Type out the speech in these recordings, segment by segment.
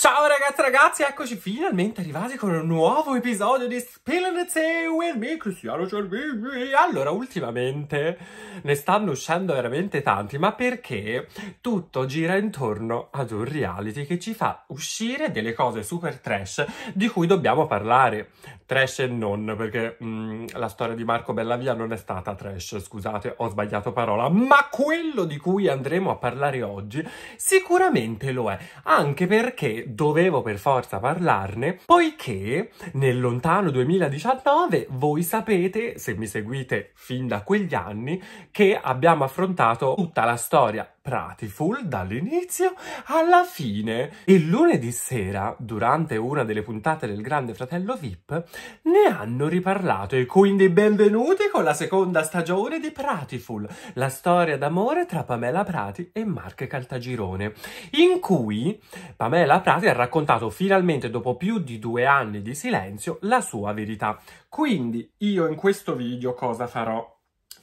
Ciao ragazzi ragazzi, eccoci finalmente arrivati con un nuovo episodio di Spilling the Tea with me, Cristiano Cervini. Allora, ultimamente ne stanno uscendo veramente tanti, ma perché tutto gira intorno ad un reality che ci fa uscire delle cose super trash di cui dobbiamo parlare. Trash e non, perché mh, mm, la storia di Marco Bellavia non è stata trash, scusate, ho sbagliato parola, ma quello di cui andremo a parlare oggi sicuramente lo è, anche perché dovevo per forza parlarne, poiché nel lontano 2019 voi sapete, se mi seguite fin da quegli anni, che abbiamo affrontato tutta la storia Pratiful dall'inizio alla fine. Il lunedì sera, durante una delle puntate del Grande Fratello VIP, ne hanno riparlato e quindi benvenuti con la seconda stagione di Pratiful, la storia d'amore tra Pamela Prati e Mark Caltagirone, in cui Pamela Prati ha raccontato finalmente dopo più di due anni di silenzio la sua verità. Quindi io in questo video cosa farò?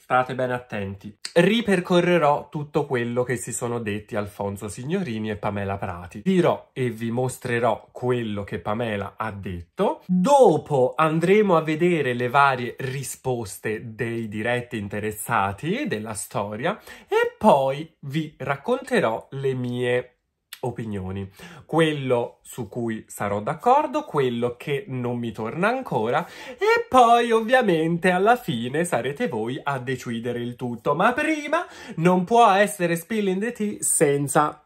state ben attenti. Ripercorrerò tutto quello che si sono detti Alfonso Signorini e Pamela Prati. Dirò e vi mostrerò quello che Pamela ha detto. Dopo andremo a vedere le varie risposte dei diretti interessati della storia e poi vi racconterò le mie opinioni. Quello su cui sarò d'accordo, quello che non mi torna ancora e poi ovviamente alla fine sarete voi a decidere il tutto. Ma prima non può essere spilling the tea senza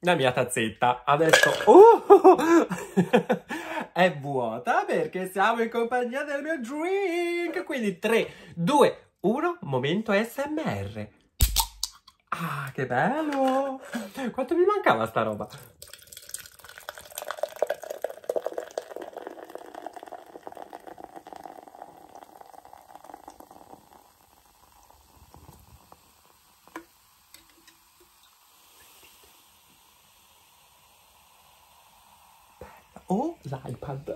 la mia tazzetta. Adesso... Uh! è vuota perché siamo in compagnia del mio drink. Quindi 3, 2, 1, momento SMR. Ah, che bello! Quanto mi mancava sta roba! Oh, l'iPad!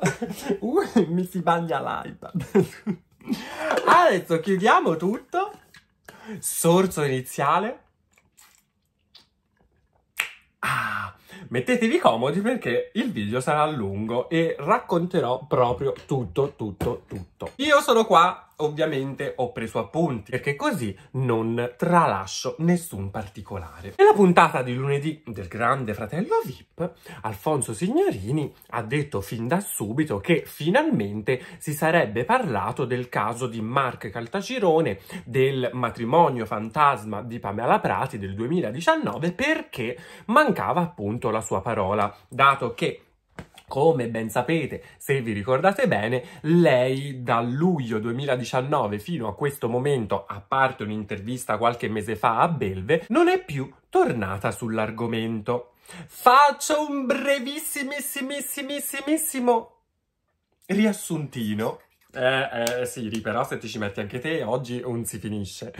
Uh, mi si bagna l'iPad! Adesso chiudiamo tutto. Sorso iniziale. Ah, mettetevi comodi perché il video sarà lungo e racconterò proprio tutto, tutto, tutto. Io sono qua Ovviamente ho preso appunti perché così non tralascio nessun particolare. Nella puntata di lunedì del grande fratello VIP, Alfonso Signorini ha detto fin da subito che finalmente si sarebbe parlato del caso di Mark Caltacirone, del matrimonio fantasma di Pamela Prati del 2019 perché mancava appunto la sua parola, dato che come ben sapete, se vi ricordate bene, lei da luglio 2019 fino a questo momento, a parte un'intervista qualche mese fa a Belve, non è più tornata sull'argomento. Faccio un brevissimissimissimo riassuntino. Eh, eh, Siri, però se ti ci metti anche te, oggi non si finisce.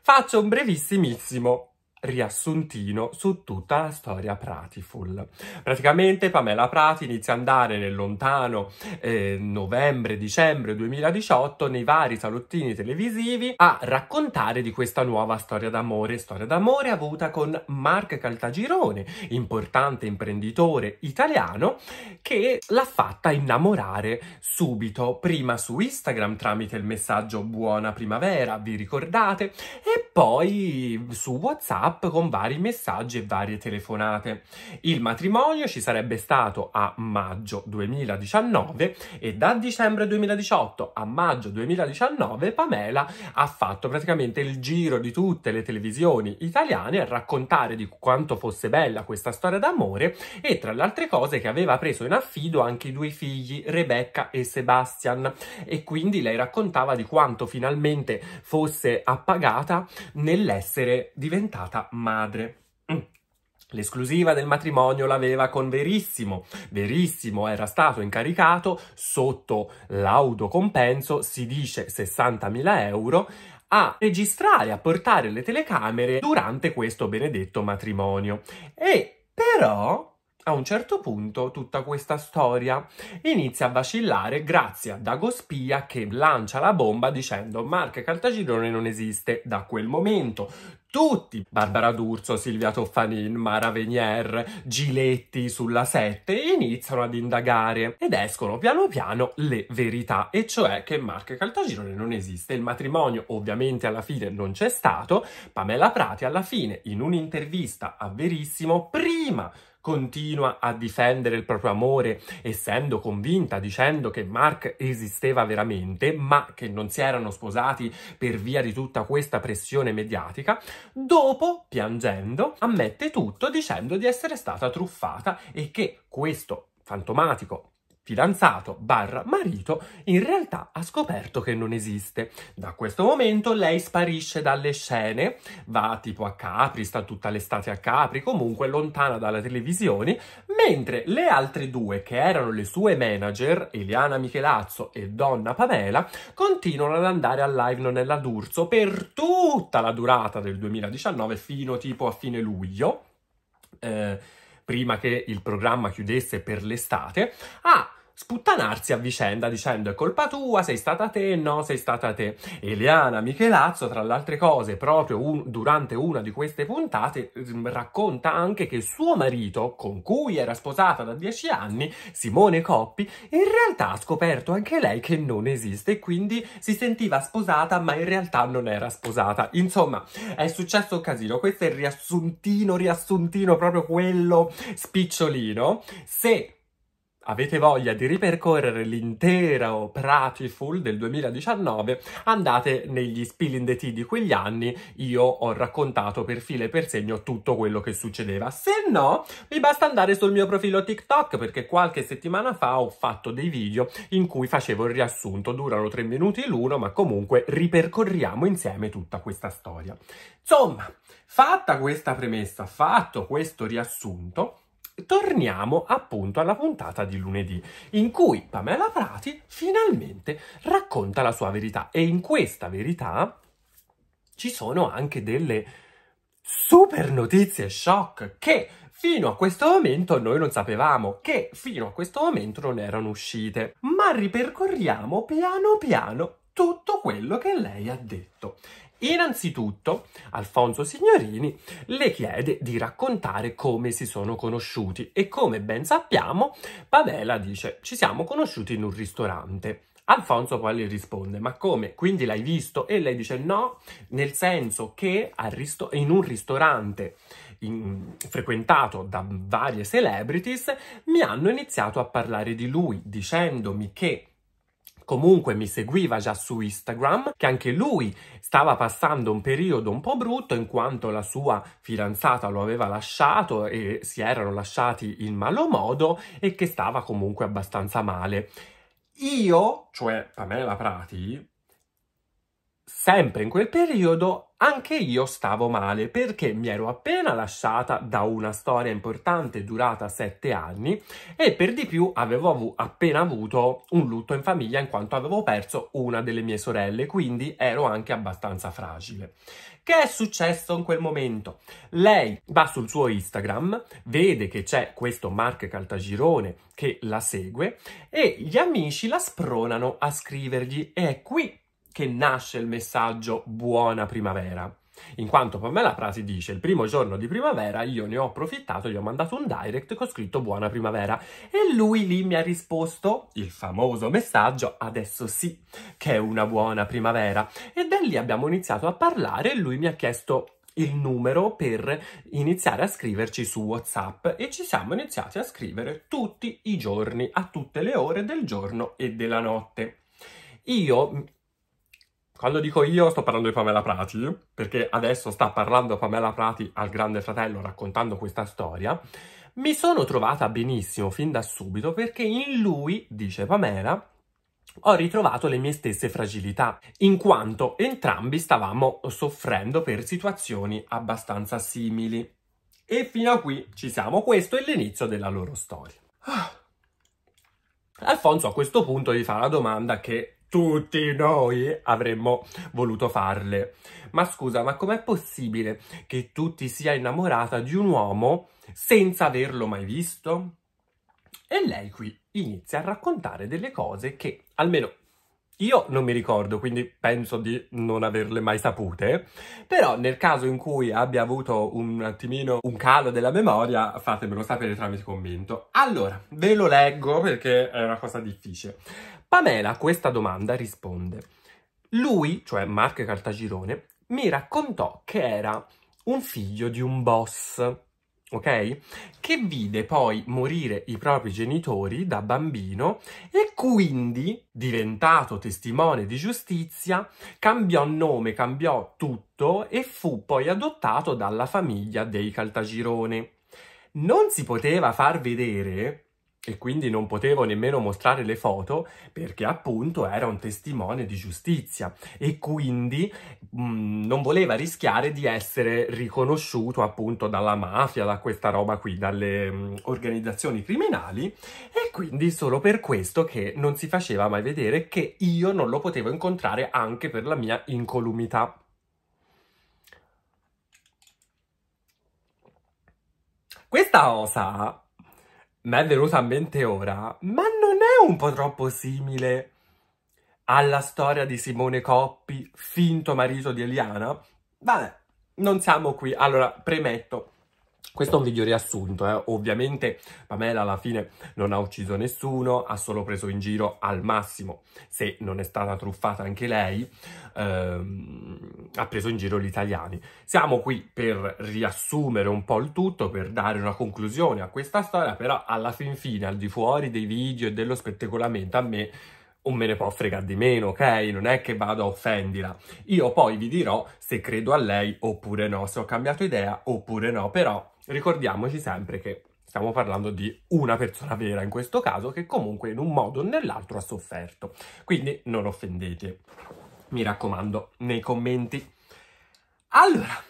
Faccio un brevissimissimo riassuntino su tutta la storia Pratiful. Praticamente Pamela Prati inizia ad andare nel lontano eh, novembre-dicembre 2018 nei vari salottini televisivi a raccontare di questa nuova storia d'amore, storia d'amore avuta con Mark Caltagirone, importante imprenditore italiano che l'ha fatta innamorare subito, prima su Instagram tramite il messaggio buona primavera, vi ricordate, e poi su WhatsApp WhatsApp con vari messaggi e varie telefonate. Il matrimonio ci sarebbe stato a maggio 2019 e da dicembre 2018 a maggio 2019 Pamela ha fatto praticamente il giro di tutte le televisioni italiane a raccontare di quanto fosse bella questa storia d'amore e tra le altre cose che aveva preso in affido anche i due figli Rebecca e Sebastian e quindi lei raccontava di quanto finalmente fosse appagata nell'essere diventata madre. L'esclusiva del matrimonio l'aveva con Verissimo. Verissimo era stato incaricato sotto laudo compenso, si dice 60.000 euro, a registrare, a portare le telecamere durante questo benedetto matrimonio. E però a un certo punto tutta questa storia inizia a vacillare grazie a Dago Spia che lancia la bomba dicendo Marca Caltagirone non esiste. Da quel momento tutti, Barbara D'Urso, Silvia Toffanin, Mara Venier, Giletti sulla 7, iniziano ad indagare ed escono piano piano le verità, e cioè che Marca Caltagirone non esiste. Il matrimonio ovviamente alla fine non c'è stato. Pamela Prati alla fine in un'intervista a Verissimo, prima continua a difendere il proprio amore, essendo convinta, dicendo che Mark esisteva veramente, ma che non si erano sposati per via di tutta questa pressione mediatica, dopo, piangendo, ammette tutto dicendo di essere stata truffata e che questo fantomatico fidanzato barra marito, in realtà ha scoperto che non esiste. Da questo momento lei sparisce dalle scene, va tipo a Capri, sta tutta l'estate a Capri, comunque lontana dalla televisione, mentre le altre due, che erano le sue manager, Eliana Michelazzo e Donna Pavela, continuano ad andare al live Nonella D'Urso per tutta la durata del 2019 fino tipo a fine luglio. Eh, prima che il programma chiudesse per l'estate, ha sputtanarsi a vicenda dicendo è colpa tua, sei stata te, no, sei stata te. Eliana Michelazzo, tra le altre cose, proprio un, durante una di queste puntate, ehm, racconta anche che suo marito, con cui era sposata da dieci anni, Simone Coppi, in realtà ha scoperto anche lei che non esiste e quindi si sentiva sposata ma in realtà non era sposata. Insomma, è successo un casino. Questo è il riassuntino, riassuntino, proprio quello spicciolino. Se avete voglia di ripercorrere l'intero Pratiful del 2019, andate negli Spilling the Tea di quegli anni, io ho raccontato per filo e per segno tutto quello che succedeva. Se no, vi basta andare sul mio profilo TikTok perché qualche settimana fa ho fatto dei video in cui facevo il riassunto, durano tre minuti l'uno, ma comunque ripercorriamo insieme tutta questa storia. Insomma, fatta questa premessa, fatto questo riassunto, torniamo appunto alla puntata di lunedì, in cui Pamela Prati finalmente racconta la sua verità e in questa verità ci sono anche delle super notizie shock che fino a questo momento noi non sapevamo, che fino a questo momento non erano uscite. Ma ripercorriamo piano piano tutto quello che lei ha detto. Innanzitutto, Alfonso Signorini le chiede di raccontare come si sono conosciuti e come ben sappiamo, Pavela dice ci siamo conosciuti in un ristorante. Alfonso poi le risponde, ma come? Quindi l'hai visto? E lei dice no, nel senso che in un ristorante in, frequentato da varie celebrities mi hanno iniziato a parlare di lui, dicendomi che comunque mi seguiva già su Instagram, che anche lui stava passando un periodo un po' brutto in quanto la sua fidanzata lo aveva lasciato e si erano lasciati in malo modo e che stava comunque abbastanza male. Io, cioè Pamela Prati, sempre in quel periodo anche io stavo male perché mi ero appena lasciata da una storia importante durata sette anni e per di più avevo appena avuto un lutto in famiglia in quanto avevo perso una delle mie sorelle, quindi ero anche abbastanza fragile. Che è successo in quel momento? Lei va sul suo Instagram, vede che c'è questo Mark Caltagirone che la segue e gli amici la spronano a scrivergli e è qui che nasce il messaggio buona primavera. In quanto per me la dice il primo giorno di primavera io ne ho approfittato, gli ho mandato un direct con scritto buona primavera e lui lì mi ha risposto il famoso messaggio adesso sì che è una buona primavera e da lì abbiamo iniziato a parlare e lui mi ha chiesto il numero per iniziare a scriverci su WhatsApp e ci siamo iniziati a scrivere tutti i giorni, a tutte le ore del giorno e della notte. Io quando dico io sto parlando di Pamela Prati, perché adesso sta parlando Pamela Prati al Grande Fratello raccontando questa storia, mi sono trovata benissimo fin da subito perché in lui, dice Pamela, ho ritrovato le mie stesse fragilità, in quanto entrambi stavamo soffrendo per situazioni abbastanza simili. E fino a qui ci siamo, questo è l'inizio della loro storia. Ah. Alfonso a questo punto gli fa la domanda che tutti noi avremmo voluto farle. Ma scusa, ma com'è possibile che tu ti sia innamorata di un uomo senza averlo mai visto? E lei qui inizia a raccontare delle cose che, almeno io non mi ricordo, quindi penso di non averle mai sapute, però nel caso in cui abbia avuto un attimino un calo della memoria, fatemelo sapere tramite commento. Allora, ve lo leggo perché è una cosa difficile. Pamela a questa domanda risponde. Lui, cioè Mark Caltagirone, mi raccontò che era un figlio di un boss, ok? Che vide poi morire i propri genitori da bambino e quindi, diventato testimone di giustizia, cambiò nome, cambiò tutto e fu poi adottato dalla famiglia dei Caltagirone. Non si poteva far vedere e quindi non potevo nemmeno mostrare le foto perché appunto era un testimone di giustizia e quindi mh, mm, non voleva rischiare di essere riconosciuto appunto dalla mafia, da questa roba qui, dalle mh, mm, organizzazioni criminali e quindi solo per questo che non si faceva mai vedere che io non lo potevo incontrare anche per la mia incolumità. Questa osa mi è venuta a mente ora, ma non è un po' troppo simile alla storia di Simone Coppi, finto marito di Eliana? Vabbè, non siamo qui. Allora, premetto, questo è un video riassunto, eh. ovviamente Pamela alla fine non ha ucciso nessuno, ha solo preso in giro al massimo, se non è stata truffata anche lei, ehm, ha preso in giro gli italiani. Siamo qui per riassumere un po' il tutto, per dare una conclusione a questa storia, però alla fin fine, al di fuori dei video e dello spettacolamento, a me un me ne può fregare di meno, ok? Non è che vado a offendila. Io poi vi dirò se credo a lei oppure no, se ho cambiato idea oppure no, però ricordiamoci sempre che stiamo parlando di una persona vera in questo caso che comunque in un modo o nell'altro ha sofferto. Quindi non offendete, mi raccomando, nei commenti. Allora,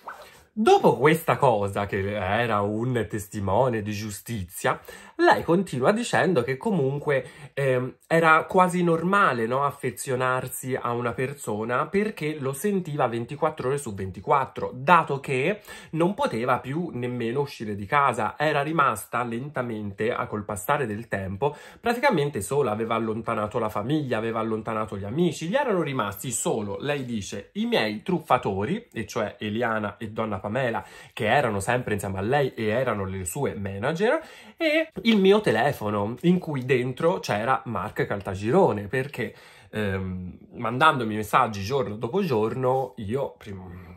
Dopo questa cosa, che era un testimone di giustizia, lei continua dicendo che comunque eh, era quasi normale no, affezionarsi a una persona perché lo sentiva 24 ore su 24, dato che non poteva più nemmeno uscire di casa, era rimasta lentamente, a col passare del tempo, praticamente sola, aveva allontanato la famiglia, aveva allontanato gli amici, gli erano rimasti solo, lei dice, i miei truffatori, e cioè Eliana e Donna Pamela, che erano sempre insieme a lei e erano le sue manager, e il mio telefono, in cui dentro c'era Mark Caltagirone, perché ehm, mandandomi messaggi giorno dopo giorno, io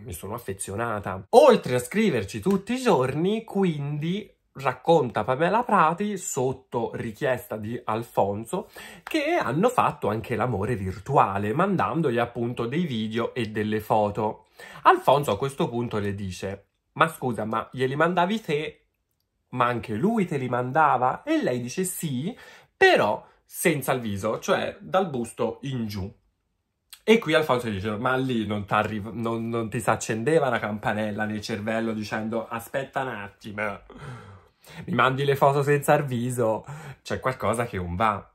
mi sono affezionata. Oltre a scriverci tutti i giorni, quindi racconta Pamela Prati, sotto richiesta di Alfonso, che hanno fatto anche l'amore virtuale, mandandogli appunto dei video e delle foto. Alfonso a questo punto le dice, ma scusa, ma glieli mandavi te? Ma anche lui te li mandava? E lei dice sì, però senza il viso, cioè dal busto in giù. E qui Alfonso dice, ma lì non, non, non ti si accendeva la campanella nel cervello dicendo aspetta un attimo, mi mandi le foto senza il viso, c'è qualcosa che non va.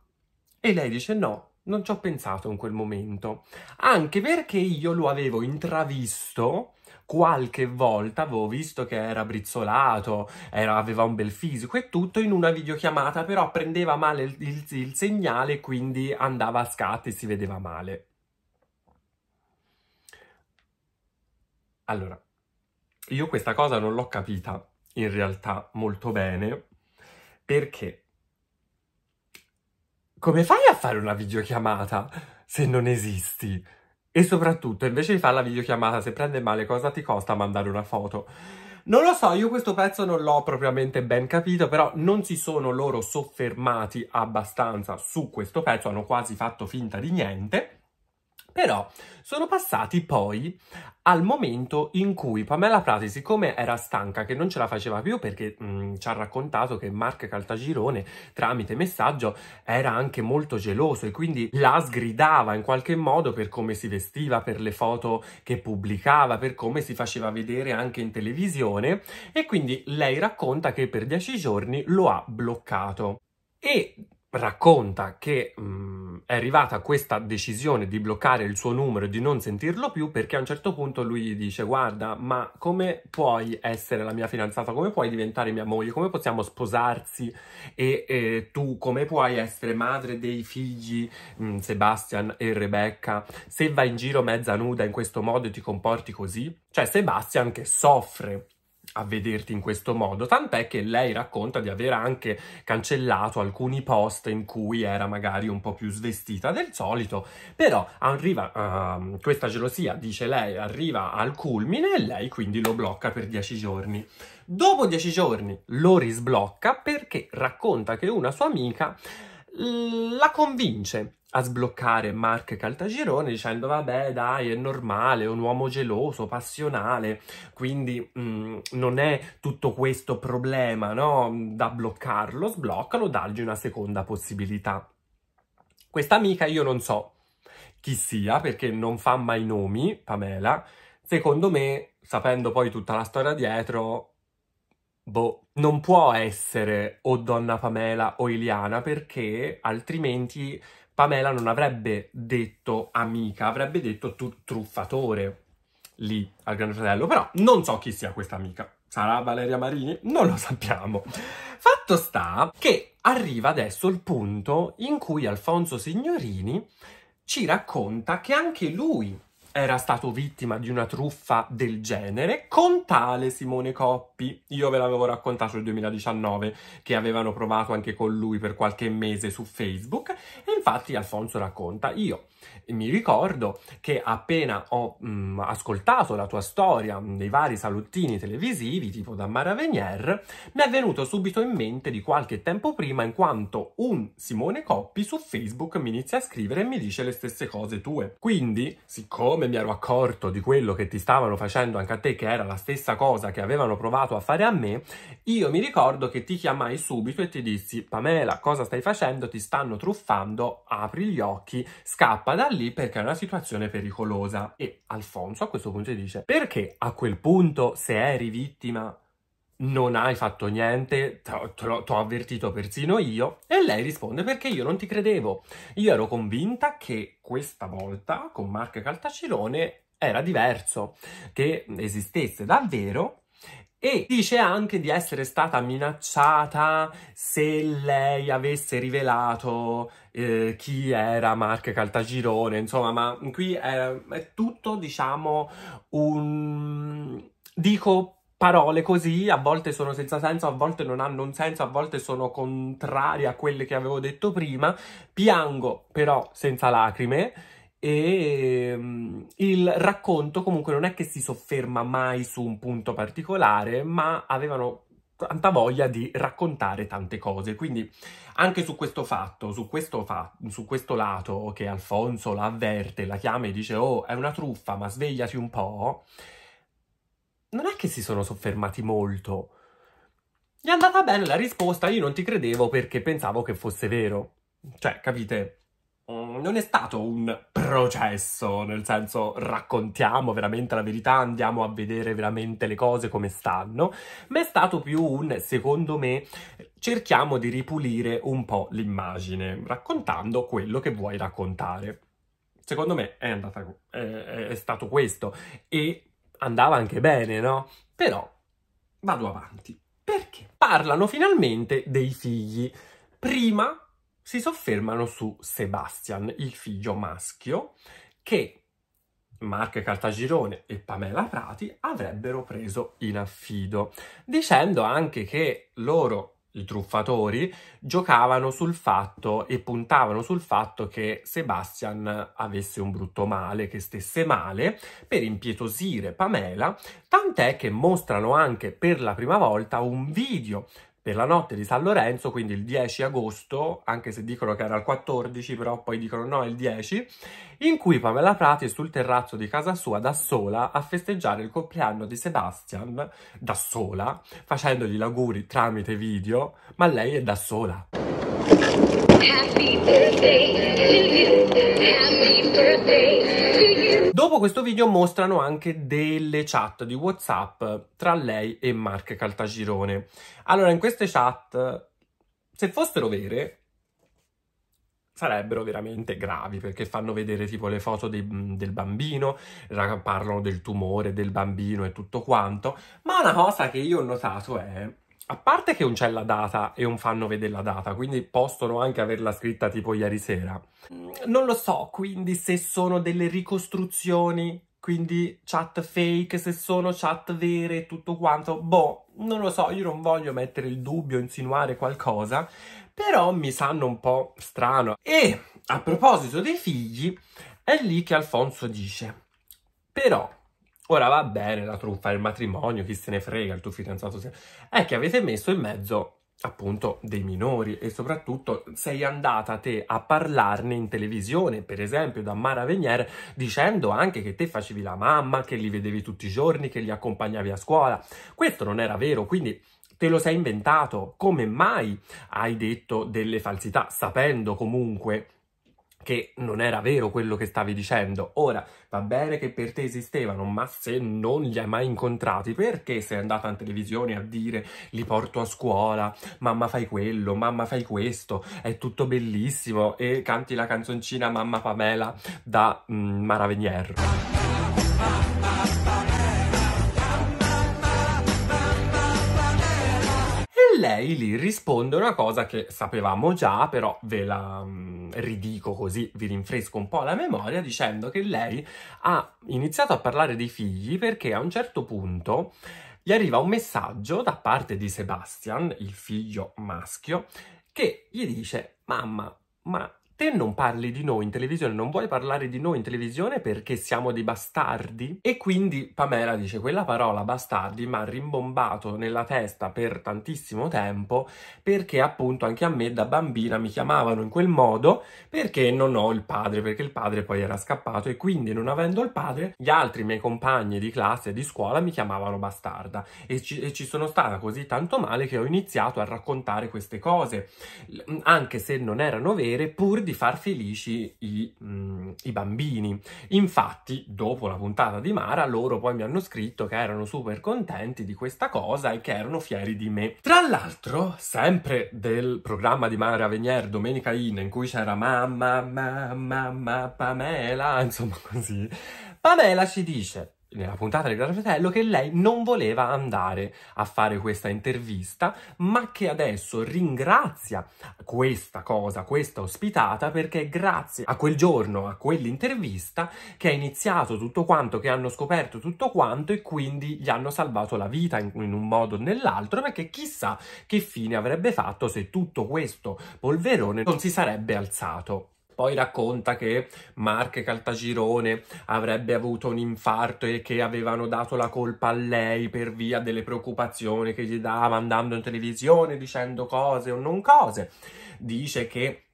E lei dice no, non ci ho pensato in quel momento, anche perché io lo avevo intravisto qualche volta, avevo visto che era brizzolato, era, aveva un bel fisico e tutto, in una videochiamata però prendeva male il, il, il segnale e quindi andava a scatti e si vedeva male. Allora, io questa cosa non l'ho capita in realtà molto bene perché come fai a fare una videochiamata se non esisti? E soprattutto, invece di fare la videochiamata, se prende male, cosa ti costa mandare una foto? Non lo so, io questo pezzo non l'ho propriamente ben capito, però non si sono loro soffermati abbastanza su questo pezzo, hanno quasi fatto finta di niente. Però sono passati poi al momento in cui Pamela Frati, siccome era stanca, che non ce la faceva più perché mh, mm, ci ha raccontato che Mark Caltagirone tramite messaggio era anche molto geloso e quindi la sgridava in qualche modo per come si vestiva, per le foto che pubblicava, per come si faceva vedere anche in televisione e quindi lei racconta che per dieci giorni lo ha bloccato. E racconta che mh, è arrivata questa decisione di bloccare il suo numero e di non sentirlo più perché a un certo punto lui gli dice guarda ma come puoi essere la mia fidanzata come puoi diventare mia moglie come possiamo sposarsi e, e tu come puoi essere madre dei figli mh, Sebastian e Rebecca se vai in giro mezza nuda in questo modo e ti comporti così cioè Sebastian che soffre a vederti in questo modo, tant'è che lei racconta di aver anche cancellato alcuni post in cui era magari un po' più svestita del solito, però arriva, uh, questa gelosia, dice lei, arriva al culmine e lei quindi lo blocca per dieci giorni. Dopo dieci giorni lo risblocca perché racconta che una sua amica la convince a sbloccare Mark Caltagirone dicendo vabbè dai è normale, è un uomo geloso, passionale, quindi mh, mm, non è tutto questo problema no? da bloccarlo, sbloccalo, dargli una seconda possibilità. Questa amica io non so chi sia perché non fa mai nomi, Pamela, secondo me, sapendo poi tutta la storia dietro, boh, non può essere o Donna Pamela o Iliana perché altrimenti Pamela non avrebbe detto amica, avrebbe detto tu truffatore lì al Grande Fratello. Però non so chi sia questa amica. Sarà Valeria Marini? Non lo sappiamo. Fatto sta che arriva adesso il punto in cui Alfonso Signorini ci racconta che anche lui era stato vittima di una truffa del genere con tale Simone Coppi. Io ve l'avevo raccontato nel 2019 che avevano provato anche con lui per qualche mese su Facebook e infatti Alfonso racconta io mi ricordo che appena ho mh, mm, ascoltato la tua storia nei mm, vari salottini televisivi tipo da Mara Venier mi è venuto subito in mente di qualche tempo prima in quanto un Simone Coppi su Facebook mi inizia a scrivere e mi dice le stesse cose tue. Quindi, siccome siccome mi ero accorto di quello che ti stavano facendo anche a te, che era la stessa cosa che avevano provato a fare a me, io mi ricordo che ti chiamai subito e ti dissi, Pamela, cosa stai facendo? Ti stanno truffando, apri gli occhi, scappa da lì perché è una situazione pericolosa. E Alfonso a questo punto dice, perché a quel punto se eri vittima non hai fatto niente, ti ho avvertito persino io. E lei risponde perché io non ti credevo. Io ero convinta che questa volta con Mark Caltacirone era diverso, che esistesse davvero e dice anche di essere stata minacciata se lei avesse rivelato eh, chi era Mark Caltagirone, insomma, ma qui è, è tutto, diciamo, un... dico parole così, a volte sono senza senso, a volte non hanno un senso, a volte sono contrarie a quelle che avevo detto prima. Piango però senza lacrime e um, il racconto comunque non è che si sofferma mai su un punto particolare, ma avevano tanta voglia di raccontare tante cose. Quindi anche su questo fatto, su questo, fa su questo lato che Alfonso la avverte, la chiama e dice oh è una truffa ma svegliati un po', non è che si sono soffermati molto. Gli è andata bene la risposta, io non ti credevo perché pensavo che fosse vero. Cioè, capite? Mm, non è stato un processo, nel senso raccontiamo veramente la verità, andiamo a vedere veramente le cose come stanno, ma è stato più un, secondo me, cerchiamo di ripulire un po' l'immagine, raccontando quello che vuoi raccontare. Secondo me è, andata, è, è stato questo e andava anche bene, no? Però vado avanti. Perché parlano finalmente dei figli. Prima si soffermano su Sebastian, il figlio maschio, che Marco Cartagirone e Pamela Prati avrebbero preso in affido, dicendo anche che loro i truffatori giocavano sul fatto e puntavano sul fatto che Sebastian avesse un brutto male, che stesse male, per impietosire Pamela, tant'è che mostrano anche per la prima volta un video per la notte di San Lorenzo, quindi il 10 agosto, anche se dicono che era il 14, però poi dicono no, il 10, in cui Pamela Prati è sul terrazzo di casa sua da sola a festeggiare il compleanno di Sebastian, da sola, facendogli gli auguri tramite video, ma lei è da sola. Dopo questo video mostrano anche delle chat di Whatsapp tra lei e Mark Caltagirone. Allora, in queste chat, se fossero vere, sarebbero veramente gravi perché fanno vedere tipo le foto dei, del bambino, parlano del tumore del bambino e tutto quanto, ma una cosa che io ho notato è a parte che non c'è la data e non fanno vedere la data, quindi possono anche averla scritta tipo ieri sera. Mm, non lo so, quindi se sono delle ricostruzioni, quindi chat fake, se sono chat vere e tutto quanto, boh, non lo so, io non voglio mettere il dubbio, insinuare qualcosa, però mi sanno un po' strano. E a proposito dei figli, è lì che Alfonso dice, però Ora va bene la truffa, il matrimonio, chi se ne frega, il tuo fidanzato... È che avete messo in mezzo appunto dei minori e soprattutto sei andata te a parlarne in televisione, per esempio da Mara Venier, dicendo anche che te facevi la mamma, che li vedevi tutti i giorni, che li accompagnavi a scuola. Questo non era vero, quindi te lo sei inventato. Come mai hai detto delle falsità, sapendo comunque che non era vero quello che stavi dicendo. Ora, va bene che per te esistevano, ma se non li hai mai incontrati, perché sei andata in televisione a dire li porto a scuola, mamma fai quello, mamma fai questo, è tutto bellissimo e canti la canzoncina Mamma Pamela da mm, Mara Venier. lei lì risponde una cosa che sapevamo già, però ve la mh, mm, ridico così vi rinfresco un po' la memoria, dicendo che lei ha iniziato a parlare dei figli perché a un certo punto gli arriva un messaggio da parte di Sebastian, il figlio maschio, che gli dice: Mamma, ma te non parli di noi in televisione, non vuoi parlare di noi in televisione perché siamo dei bastardi? E quindi Pamela dice quella parola bastardi mi ha rimbombato nella testa per tantissimo tempo perché appunto anche a me da bambina mi chiamavano in quel modo perché non ho il padre, perché il padre poi era scappato e quindi non avendo il padre gli altri miei compagni di classe e di scuola mi chiamavano bastarda e ci, e ci sono stata così tanto male che ho iniziato a raccontare queste cose anche se non erano vere pur di di far felici i, mh, mm, i, bambini. Infatti, dopo la puntata di Mara, loro poi mi hanno scritto che erano super contenti di questa cosa e che erano fieri di me. Tra l'altro, sempre del programma di Mara Venier, Domenica In, in cui c'era mamma, mamma, mamma, Pamela, insomma così, Pamela ci dice nella puntata del Grande Fratello che lei non voleva andare a fare questa intervista, ma che adesso ringrazia questa cosa, questa ospitata, perché grazie a quel giorno, a quell'intervista, che è iniziato tutto quanto, che hanno scoperto tutto quanto e quindi gli hanno salvato la vita in, in un modo o nell'altro, perché chissà che fine avrebbe fatto se tutto questo polverone non si sarebbe alzato poi racconta che Marche Caltagirone avrebbe avuto un infarto e che avevano dato la colpa a lei per via delle preoccupazioni che gli dava andando in televisione dicendo cose o non cose. Dice che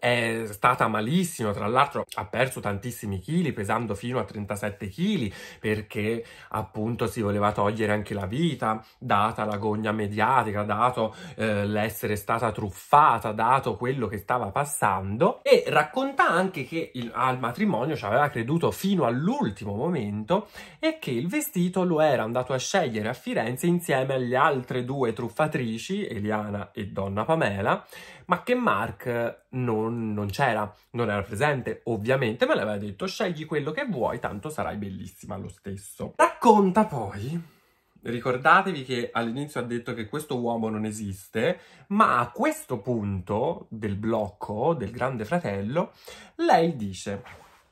è stata malissima, tra l'altro ha perso tantissimi chili, pesando fino a 37 kg, perché appunto si voleva togliere anche la vita, data la gogna mediatica, dato eh, l'essere stata truffata, dato quello che stava passando, e racconta anche che il, al matrimonio ci aveva creduto fino all'ultimo momento e che il vestito lo era andato a scegliere a Firenze insieme alle altre due truffatrici, Eliana e Donna Pamela, ma che Mark non, non c'era, non era presente ovviamente, ma le aveva detto scegli quello che vuoi, tanto sarai bellissima lo stesso. Racconta poi Ricordatevi che all'inizio ha detto che questo uomo non esiste, ma a questo punto del blocco del Grande Fratello, lei dice,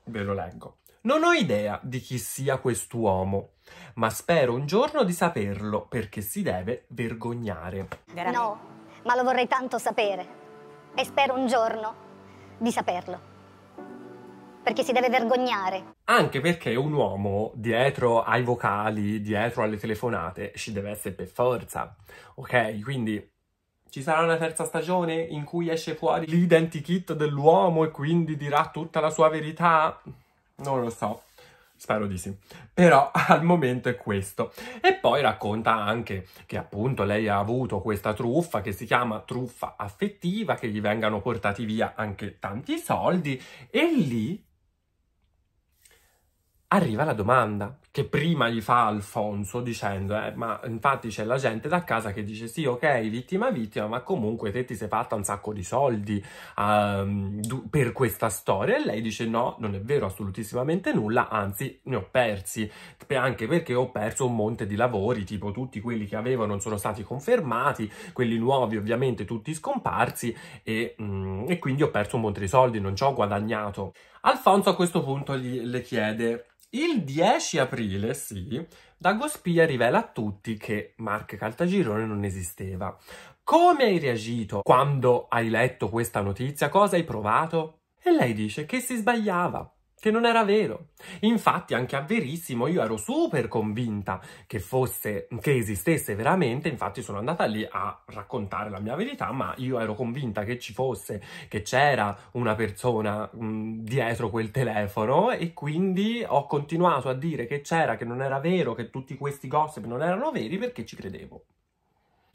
ve lo leggo, non ho idea di chi sia quest'uomo, ma spero un giorno di saperlo perché si deve vergognare. No, ma lo vorrei tanto sapere e spero un giorno di saperlo. Perché si deve vergognare. Anche perché un uomo dietro ai vocali, dietro alle telefonate, ci deve essere per forza. Ok? Quindi ci sarà una terza stagione in cui esce fuori l'identikit dell'uomo e quindi dirà tutta la sua verità? Non lo so. Spero di sì. Però al momento è questo. E poi racconta anche che appunto lei ha avuto questa truffa che si chiama truffa affettiva, che gli vengano portati via anche tanti soldi e lì arriva la domanda che prima gli fa Alfonso dicendo, eh, ma infatti c'è la gente da casa che dice sì, ok, vittima vittima, ma comunque te ti sei fatta un sacco di soldi uh, per questa storia e lei dice no, non è vero assolutissimamente nulla, anzi ne ho persi, anche perché ho perso un monte di lavori, tipo tutti quelli che avevo non sono stati confermati, quelli nuovi ovviamente tutti scomparsi e, mm, e quindi ho perso un monte di soldi, non ci ho guadagnato. Alfonso a questo punto gli, le chiede il 10 aprile, sì, Dagospia rivela a tutti che Mark Caltagirone non esisteva. Come hai reagito quando hai letto questa notizia? Cosa hai provato? E lei dice che si sbagliava, che non era vero. Infatti anche a Verissimo io ero super convinta che fosse, che esistesse veramente, infatti sono andata lì a raccontare la mia verità, ma io ero convinta che ci fosse, che c'era una persona mh, mm, dietro quel telefono e quindi ho continuato a dire che c'era, che non era vero, che tutti questi gossip non erano veri perché ci credevo.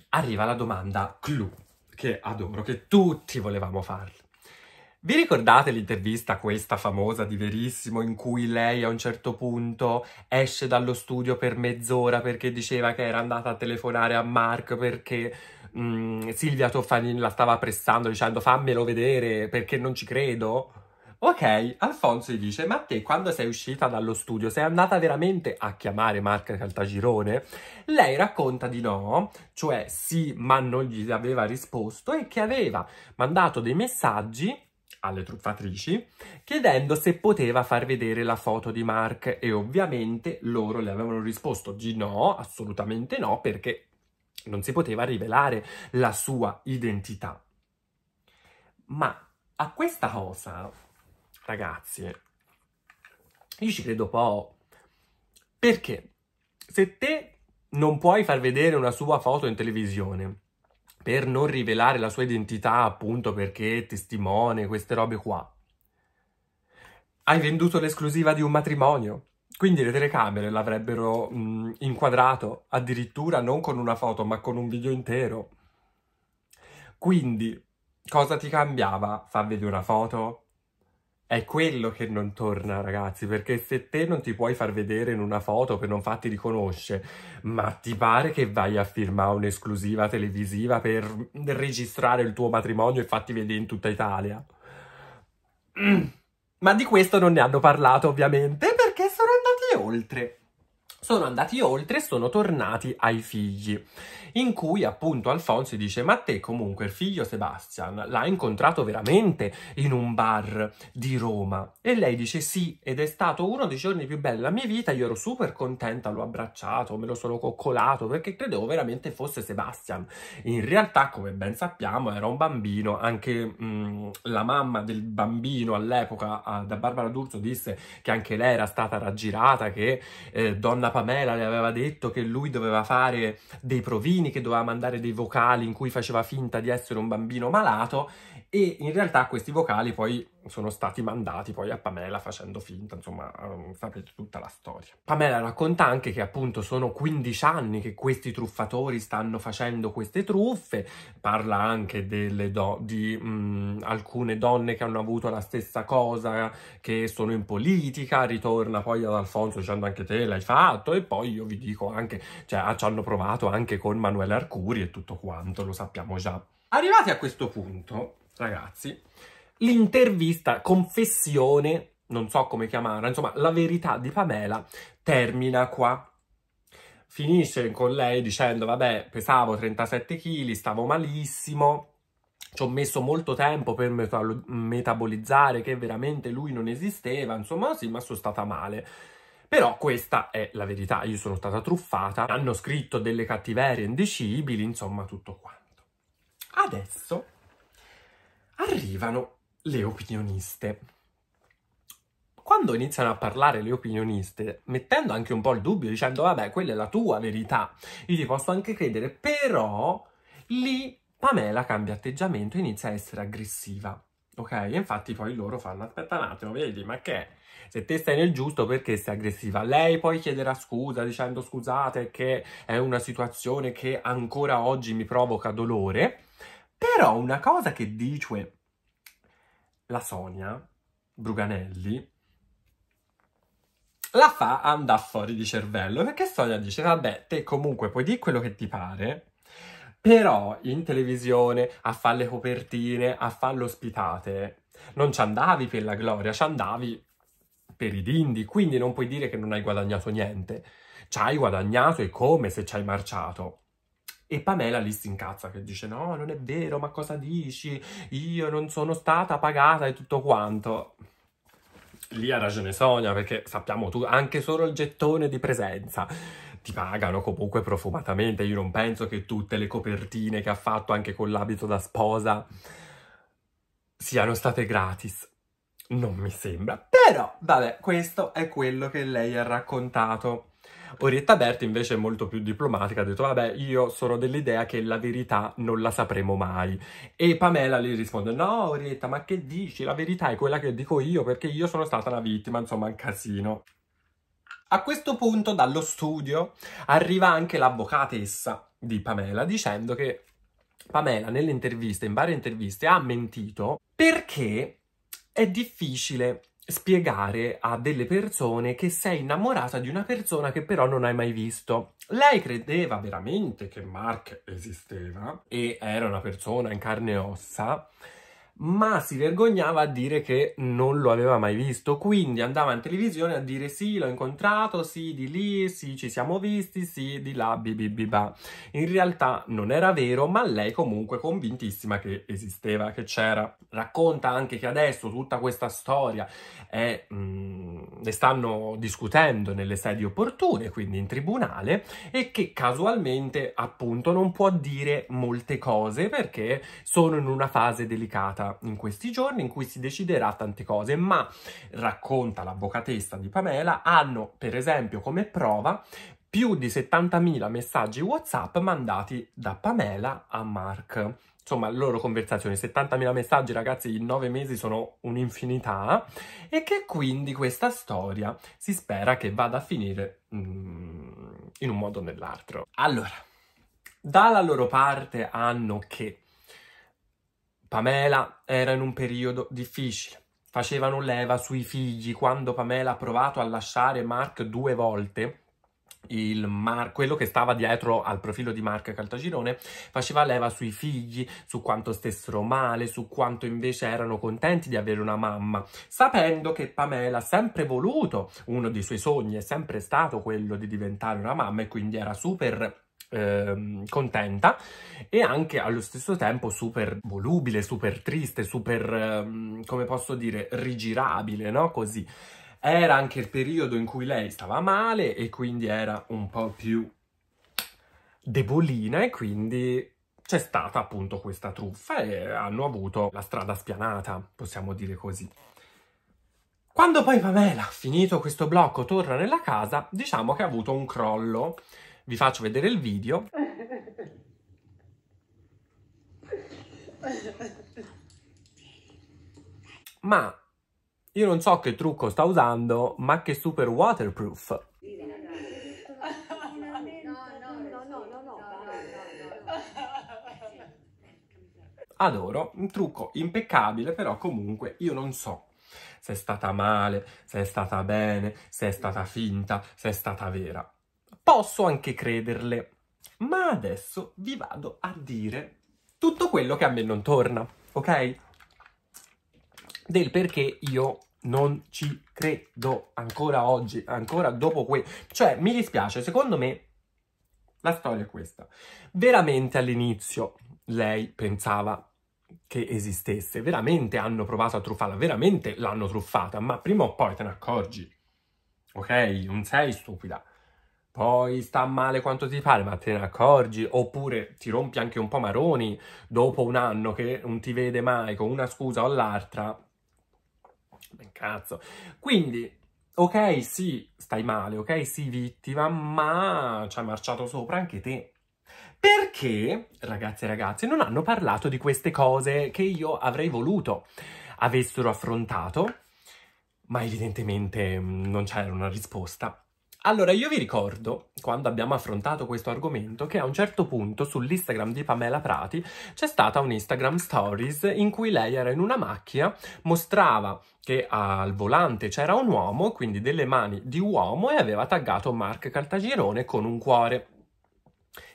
Arriva la domanda clou, che adoro, che tutti volevamo farla. Vi ricordate l'intervista, questa famosa di Verissimo, in cui lei a un certo punto esce dallo studio per mezz'ora perché diceva che era andata a telefonare a Mark perché mh, mm, Silvia Toffanin la stava pressando dicendo fammelo vedere perché non ci credo? Ok, Alfonso gli dice, ma te quando sei uscita dallo studio sei andata veramente a chiamare Mark Caltagirone? Lei racconta di no, cioè sì, ma non gli aveva risposto e che aveva mandato dei messaggi alle truffatrici chiedendo se poteva far vedere la foto di Mark e ovviamente loro le avevano risposto di no, assolutamente no, perché non si poteva rivelare la sua identità. Ma a questa cosa, ragazzi, io ci credo po'. Perché se te non puoi far vedere una sua foto in televisione, per non rivelare la sua identità, appunto perché testimone, queste robe qua. Hai venduto l'esclusiva di un matrimonio, quindi le telecamere l'avrebbero mh, inquadrato, addirittura non con una foto, ma con un video intero. Quindi, cosa ti cambiava farvedi una foto? È quello che non torna, ragazzi, perché se te non ti puoi far vedere in una foto che non fatti riconosce, ma ti pare che vai a firmare un'esclusiva televisiva per registrare il tuo matrimonio e fatti vedere in tutta Italia? Mm. Ma di questo non ne hanno parlato, ovviamente, perché sono andati oltre sono andati oltre e sono tornati ai figli, in cui appunto Alfonso dice ma te comunque il figlio Sebastian l'ha incontrato veramente in un bar di Roma e lei dice sì ed è stato uno dei giorni più belli della mia vita, io ero super contenta, l'ho abbracciato, me lo sono coccolato perché credevo veramente fosse Sebastian, in realtà come ben sappiamo era un bambino, anche mh, mm, la mamma del bambino all'epoca ah, da Barbara D'Urso disse che anche lei era stata raggirata, che eh, donna la Pamela le aveva detto che lui doveva fare dei provini, che doveva mandare dei vocali in cui faceva finta di essere un bambino malato e in realtà questi vocali poi sono stati mandati poi a Pamela facendo finta, insomma, sapete tutta la storia. Pamela racconta anche che appunto sono 15 anni che questi truffatori stanno facendo queste truffe, parla anche do di mh, alcune donne che hanno avuto la stessa cosa, che sono in politica, ritorna poi ad Alfonso dicendo anche te l'hai fatto e poi io vi dico anche, cioè ah, ci hanno provato anche con Manuele Arcuri e tutto quanto, lo sappiamo già. Arrivati a questo punto, ragazzi, l'intervista, confessione, non so come chiamarla, insomma, la verità di Pamela termina qua. Finisce con lei dicendo, vabbè, pesavo 37 kg, stavo malissimo, ci ho messo molto tempo per metabolizzare che veramente lui non esisteva, insomma sì, ma sono stata male. Però questa è la verità, io sono stata truffata, hanno scritto delle cattiverie indicibili, insomma tutto quanto. Adesso arrivano le opinioniste. Quando iniziano a parlare le opinioniste, mettendo anche un po' il dubbio, dicendo vabbè, quella è la tua verità, io ti posso anche credere, però lì Pamela cambia atteggiamento e inizia a essere aggressiva. Ok? infatti poi loro fanno, aspetta un attimo, vedi, ma che? Se te stai nel giusto, perché sei aggressiva? Lei poi chiederà scusa dicendo scusate che è una situazione che ancora oggi mi provoca dolore. Però una cosa che dice la Sonia Bruganelli la fa andare fuori di cervello perché Sonia dice vabbè te comunque puoi dire quello che ti pare però in televisione a fare le copertine a fare l'ospitate non ci andavi per la gloria ci andavi per i dindi quindi non puoi dire che non hai guadagnato niente ci hai guadagnato e come se ci hai marciato e Pamela lì si incazza che dice no, non è vero, ma cosa dici? Io non sono stata pagata e tutto quanto. Lì ha ragione Sonia perché sappiamo tu, anche solo il gettone di presenza ti pagano comunque profumatamente. Io non penso che tutte le copertine che ha fatto anche con l'abito da sposa siano state gratis. Non mi sembra. Però, vabbè, questo è quello che lei ha raccontato. Orietta Berti invece è molto più diplomatica, ha detto vabbè io sono dell'idea che la verità non la sapremo mai. E Pamela gli risponde no Orietta ma che dici? La verità è quella che dico io perché io sono stata la vittima, insomma un casino. A questo punto dallo studio arriva anche l'avvocatessa di Pamela dicendo che Pamela nelle interviste, in varie interviste, ha mentito perché è difficile spiegare a delle persone che sei innamorata di una persona che però non hai mai visto. Lei credeva veramente che Mark esisteva e era una persona in carne e ossa ma si vergognava a dire che non lo aveva mai visto, quindi andava in televisione a dire sì, l'ho incontrato, sì, di lì, sì, ci siamo visti, sì, di là, bibibiba. In realtà non era vero, ma lei comunque convintissima che esisteva, che c'era. Racconta anche che adesso tutta questa storia è, mh, mm, ne stanno discutendo nelle sedi opportune, quindi in tribunale, e che casualmente appunto non può dire molte cose perché sono in una fase delicata in questi giorni in cui si deciderà tante cose, ma racconta l'avvocatessa di Pamela, hanno per esempio come prova più di 70.000 messaggi WhatsApp mandati da Pamela a Mark. Insomma, loro conversazioni, 70.000 messaggi, ragazzi, in nove mesi sono un'infinità, e che quindi questa storia si spera che vada a finire mm, in un modo o nell'altro. Allora, dalla loro parte hanno che Pamela era in un periodo difficile. Facevano leva sui figli. Quando Pamela ha provato a lasciare Mark due volte, Mar- quello che stava dietro al profilo di Mark Caltagirone faceva leva sui figli, su quanto stessero male, su quanto invece erano contenti di avere una mamma, sapendo che Pamela ha sempre voluto, uno dei suoi sogni è sempre stato quello di diventare una mamma e quindi era super eh, contenta e anche allo stesso tempo super volubile, super triste, super, eh, come posso dire, rigirabile, no? Così. Era anche il periodo in cui lei stava male e quindi era un po' più debolina e quindi c'è stata appunto questa truffa e hanno avuto la strada spianata, possiamo dire così. Quando poi Pamela, finito questo blocco, torna nella casa, diciamo che ha avuto un crollo vi faccio vedere il video. Ma io non so che trucco sta usando, ma che super waterproof. Adoro, un trucco impeccabile, però comunque io non so se è stata male, se è stata bene, se è stata finta, se è stata vera posso anche crederle. Ma adesso vi vado a dire tutto quello che a me non torna, ok? Del perché io non ci credo ancora oggi, ancora dopo qui. Cioè, mi dispiace, secondo me la storia è questa. Veramente all'inizio lei pensava che esistesse, veramente hanno provato a truffarla, veramente l'hanno truffata, ma prima o poi te ne accorgi. Ok? Non sei stupida poi sta male quanto ti pare, ma te ne accorgi, oppure ti rompi anche un po' maroni dopo un anno che non ti vede mai con una scusa o l'altra. Ben cazzo. Quindi, ok, sì, stai male, ok, sì, vittima, ma ci hai marciato sopra anche te. Perché, ragazzi e ragazze, non hanno parlato di queste cose che io avrei voluto avessero affrontato, ma evidentemente mm, non c'era una risposta. Allora, io vi ricordo, quando abbiamo affrontato questo argomento, che a un certo punto sull'Instagram di Pamela Prati c'è stata un Instagram Stories in cui lei era in una macchina, mostrava che al volante c'era un uomo, quindi delle mani di uomo, e aveva taggato Mark Caltagirone con un cuore.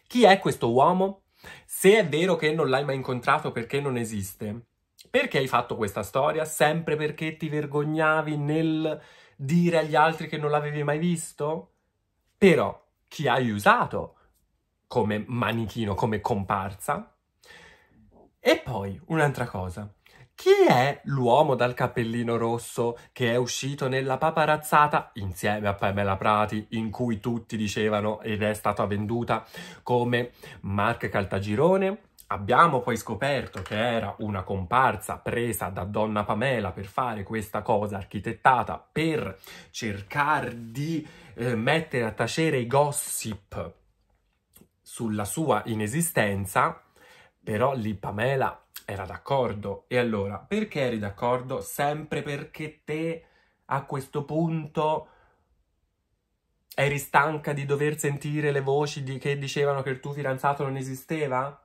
Chi è questo uomo? Se è vero che non l'hai mai incontrato perché non esiste, perché hai fatto questa storia? Sempre perché ti vergognavi nel dire agli altri che non l'avevi mai visto? Però chi hai usato come manichino, come comparsa? E poi un'altra cosa. Chi è l'uomo dal cappellino rosso che è uscito nella paparazzata insieme a Pamela Prati, in cui tutti dicevano ed è stata venduta come Mark Caltagirone? Abbiamo poi scoperto che era una comparsa presa da Donna Pamela per fare questa cosa architettata per cercare di eh, mettere a tacere i gossip sulla sua inesistenza, però lì Pamela era d'accordo. E allora, perché eri d'accordo? Sempre perché te a questo punto eri stanca di dover sentire le voci di che dicevano che il tuo fidanzato non esisteva?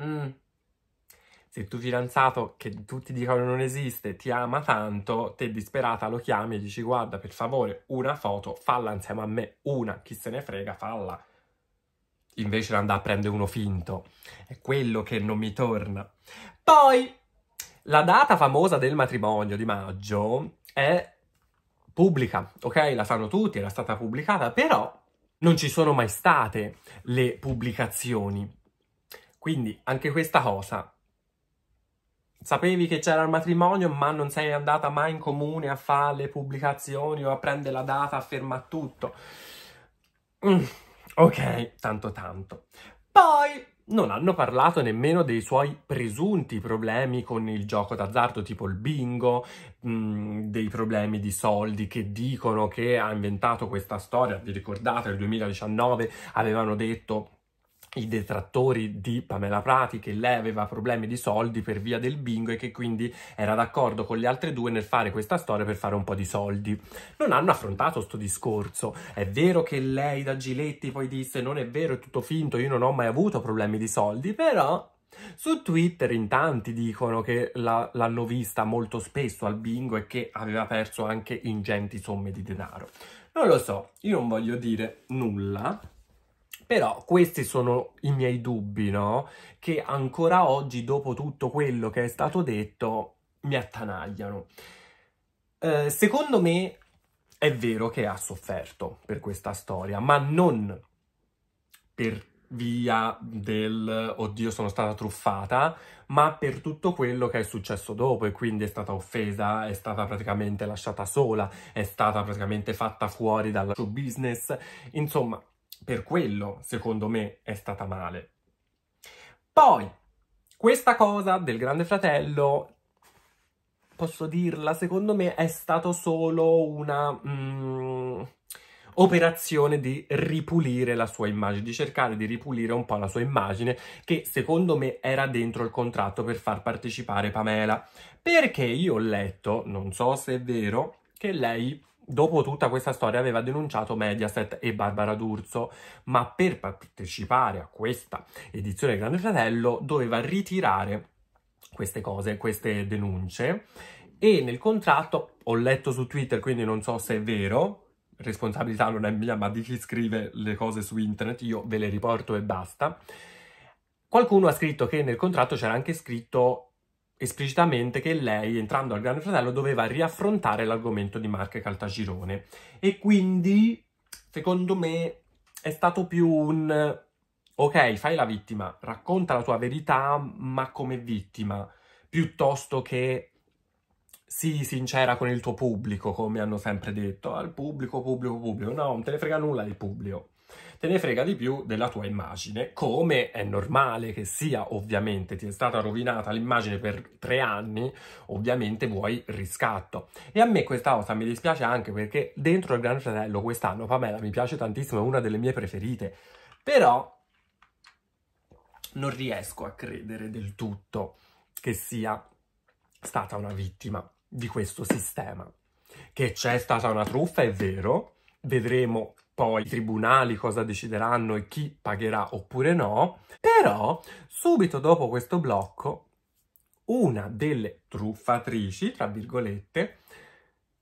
Mm. Se il tuo fidanzato, che tutti dicono non esiste, ti ama tanto, te disperata lo chiami e dici guarda per favore una foto, falla insieme a me, una, chi se ne frega, falla. Invece di andare a prendere uno finto. È quello che non mi torna. Poi, la data famosa del matrimonio di maggio è pubblica, ok? La sanno tutti, era stata pubblicata, però non ci sono mai state le pubblicazioni quindi anche questa cosa. Sapevi che c'era il matrimonio, ma non sei andata mai in comune a fare le pubblicazioni o a prendere la data, a fermare tutto. Mm, ok, tanto tanto. Poi non hanno parlato nemmeno dei suoi presunti problemi con il gioco d'azzardo, tipo il bingo, mh, mm, dei problemi di soldi che dicono che ha inventato questa storia. Vi ricordate, nel 2019 avevano detto i detrattori di Pamela Prati che lei aveva problemi di soldi per via del bingo e che quindi era d'accordo con le altre due nel fare questa storia per fare un po' di soldi. Non hanno affrontato questo discorso. È vero che lei da Giletti poi disse non è vero, è tutto finto, io non ho mai avuto problemi di soldi, però su Twitter in tanti dicono che la, l'hanno vista molto spesso al bingo e che aveva perso anche ingenti somme di denaro. Non lo so, io non voglio dire nulla però questi sono i miei dubbi, no? Che ancora oggi, dopo tutto quello che è stato detto, mi attanagliano. Eh, secondo me è vero che ha sofferto per questa storia, ma non per via del oddio sono stata truffata, ma per tutto quello che è successo dopo e quindi è stata offesa, è stata praticamente lasciata sola, è stata praticamente fatta fuori dal suo business, insomma per quello, secondo me, è stata male. Poi, questa cosa del Grande Fratello, posso dirla, secondo me è stato solo una... Mm, operazione di ripulire la sua immagine, di cercare di ripulire un po' la sua immagine che secondo me era dentro il contratto per far partecipare Pamela, perché io ho letto, non so se è vero, che lei Dopo tutta questa storia aveva denunciato Mediaset e Barbara D'Urso, ma per partecipare a questa edizione Grande Fratello doveva ritirare queste cose, queste denunce e nel contratto, ho letto su Twitter quindi non so se è vero, responsabilità non è mia ma di chi scrive le cose su internet, io ve le riporto e basta, qualcuno ha scritto che nel contratto c'era anche scritto esplicitamente che lei, entrando al Grande Fratello, doveva riaffrontare l'argomento di Mark Caltagirone. E quindi, secondo me, è stato più un... Ok, fai la vittima, racconta la tua verità, ma come vittima, piuttosto che sii sincera con il tuo pubblico, come hanno sempre detto, al pubblico, pubblico, pubblico. No, non te ne frega nulla il pubblico te ne frega di più della tua immagine, come è normale che sia ovviamente, ti è stata rovinata l'immagine per tre anni, ovviamente vuoi riscatto. E a me questa cosa mi dispiace anche perché dentro il Gran Fratello quest'anno Pamela mi piace tantissimo, è una delle mie preferite, però non riesco a credere del tutto che sia stata una vittima di questo sistema. Che c'è stata una truffa, è vero, vedremo poi i tribunali cosa decideranno e chi pagherà oppure no, però subito dopo questo blocco una delle truffatrici, tra virgolette,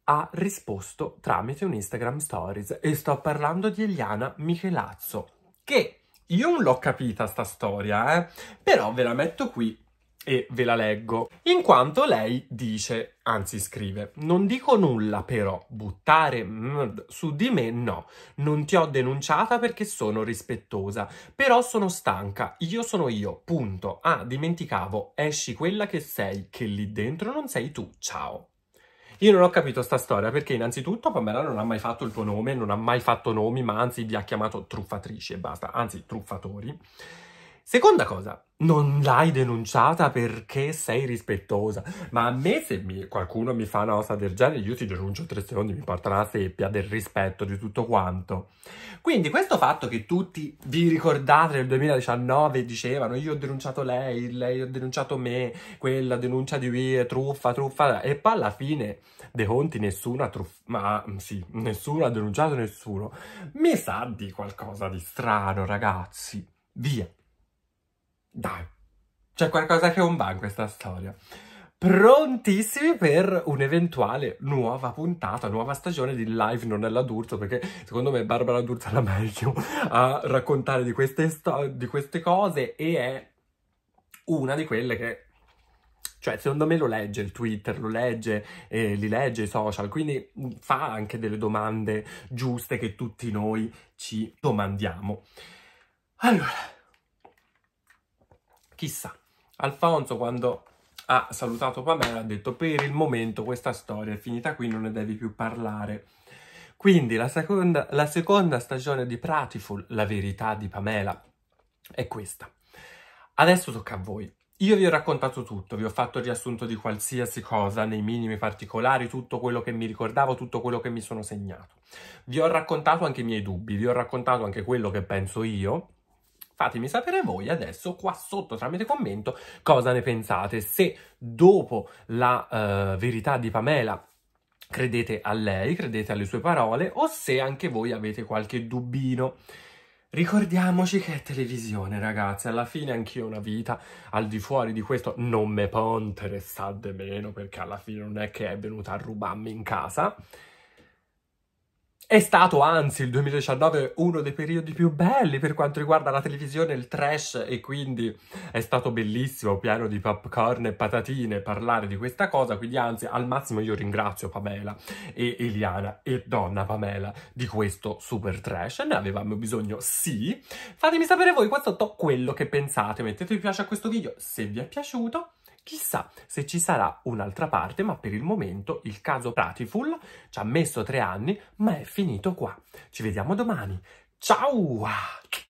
ha risposto tramite un Instagram Stories e sto parlando di Eliana Michelazzo, che io non l'ho capita sta storia, eh? però ve la metto qui e ve la leggo. In quanto lei dice, anzi scrive, non dico nulla però, buttare mh, su di me no, non ti ho denunciata perché sono rispettosa, però sono stanca, io sono io, punto. Ah, dimenticavo, esci quella che sei, che lì dentro non sei tu, ciao. Io non ho capito sta storia perché innanzitutto Pamela non ha mai fatto il tuo nome, non ha mai fatto nomi, ma anzi vi ha chiamato truffatrici e basta, anzi truffatori. Seconda cosa, non l'hai denunciata perché sei rispettosa. Ma a me se mi, qualcuno mi fa una cosa del genere, io ti denuncio tre secondi, mi porta la seppia del rispetto di tutto quanto. Quindi questo fatto che tutti vi ricordate nel 2019 dicevano io ho denunciato lei, lei ha denunciato me, quella denuncia di lui, è truffa, truffa, e poi alla fine dei conti nessuno ha truffato, ma mm, sì, nessuno ha denunciato nessuno. Mi sa di qualcosa di strano ragazzi. Via. Dai, c'è qualcosa che non va in questa storia. Prontissimi per un'eventuale nuova puntata, nuova stagione di Live Non è l'adulto, perché secondo me Barbara D'Urso è la meglio a raccontare di queste, di queste cose e è una di quelle che cioè secondo me lo legge il Twitter, lo legge, eh, li legge i social, quindi fa anche delle domande giuste che tutti noi ci domandiamo. Allora, chissà. Alfonso quando ha salutato Pamela ha detto per il momento questa storia è finita qui, non ne devi più parlare. Quindi la seconda, la seconda stagione di Pratiful, la verità di Pamela, è questa. Adesso tocca a voi. Io vi ho raccontato tutto, vi ho fatto il riassunto di qualsiasi cosa, nei minimi particolari, tutto quello che mi ricordavo, tutto quello che mi sono segnato. Vi ho raccontato anche i miei dubbi, vi ho raccontato anche quello che penso io, Fatemi sapere voi adesso qua sotto tramite commento cosa ne pensate, se dopo la uh, verità di Pamela credete a lei, credete alle sue parole o se anche voi avete qualche dubbino. Ricordiamoci che è televisione, ragazzi. Alla fine anch'io ho una vita al di fuori di questo non me può interessare meno perché alla fine non è che è venuta a rubarmi in casa. È stato anzi il 2019 uno dei periodi più belli per quanto riguarda la televisione il trash e quindi è stato bellissimo, pieno di popcorn e patatine parlare di questa cosa, quindi anzi al massimo io ringrazio Pamela e Eliana e Donna Pamela di questo super trash, ne avevamo bisogno sì. Fatemi sapere voi qua sotto quello che pensate, mettete mi piace a questo video se vi è piaciuto Chissà se ci sarà un'altra parte, ma per il momento il caso Pratiful ci ha messo tre anni, ma è finito qua. Ci vediamo domani. Ciao!